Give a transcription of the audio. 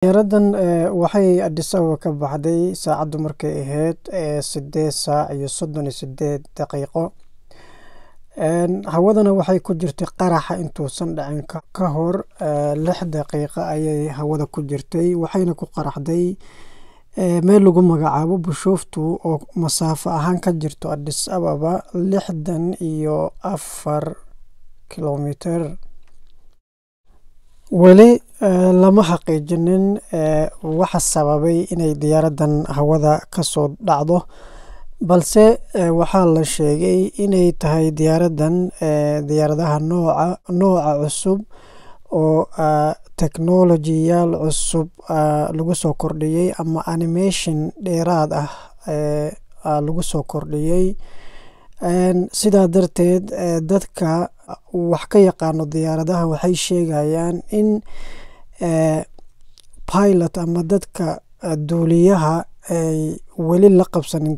Diyaaradan eh, waxay Addis Ababa ka baxday saacaddu markay ahayd eh, sideed saac iyo soddon iyo sideed daqiiqo eh, hawadana waxay ku jirtay qaraxa intuusan dhacin ka hor lix daqiiqo ayay hawada ku jirtay waxayna ku qaraxday meel lagu magacaabo Bushoftu oo masaafo ahaan ka jirto Addis Ababa lixdan iyo afar kiiloomitir weli Eh, lama xaqiijinin eh, waxa sababay inay diyaaradan hawada kasoo dhacdo balse eh, waxaa la sheegay inay tahay diyaaradan diyaaradaha nooca cusub oo ah, technolojiyaal cusub ah, lagu soo kordhiyay ama animation dheeraad ah, ah lagu soo kordhiyey sidaa darteed dadka wax ka yaqaano diyaaradaha waxay sheegayaan in pilot ama dadka ah, duuliyaha ay weli la qabsanin